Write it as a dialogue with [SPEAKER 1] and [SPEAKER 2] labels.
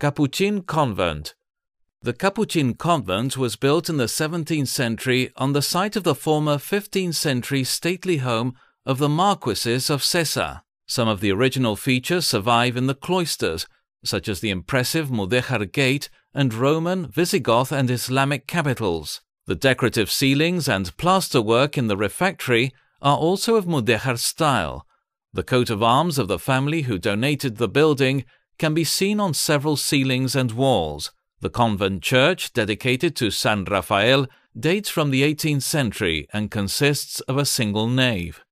[SPEAKER 1] Capuchin Convent. The Capuchin Convent was built in the 17th century on the site of the former 15th century stately home of the Marquises of Sessa. Some of the original features survive in the cloisters, such as the impressive Mudejar Gate and Roman, Visigoth, and Islamic capitals. The decorative ceilings and plasterwork in the refectory are also of Mudejar style. The coat of arms of the family who donated the building can be seen on several ceilings and walls. The convent church, dedicated to San Rafael, dates from the 18th century and consists of a single nave.